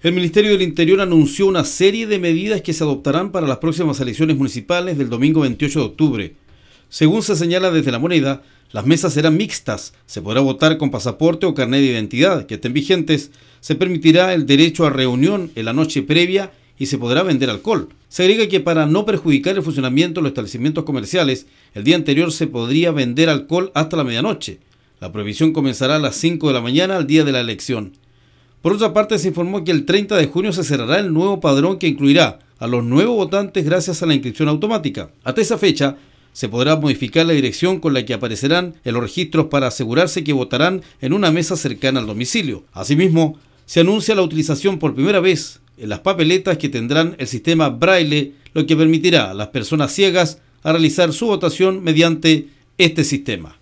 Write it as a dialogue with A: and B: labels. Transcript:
A: El Ministerio del Interior anunció una serie de medidas que se adoptarán para las próximas elecciones municipales del domingo 28 de octubre. Según se señala desde la moneda, las mesas serán mixtas, se podrá votar con pasaporte o carnet de identidad que estén vigentes, se permitirá el derecho a reunión en la noche previa y se podrá vender alcohol. Se agrega que para no perjudicar el funcionamiento de los establecimientos comerciales, el día anterior se podría vender alcohol hasta la medianoche. La prohibición comenzará a las 5 de la mañana al día de la elección. Por otra parte, se informó que el 30 de junio se cerrará el nuevo padrón que incluirá a los nuevos votantes gracias a la inscripción automática. Hasta esa fecha, se podrá modificar la dirección con la que aparecerán en los registros para asegurarse que votarán en una mesa cercana al domicilio. Asimismo, se anuncia la utilización por primera vez en las papeletas que tendrán el sistema braille, lo que permitirá a las personas ciegas realizar su votación mediante este sistema.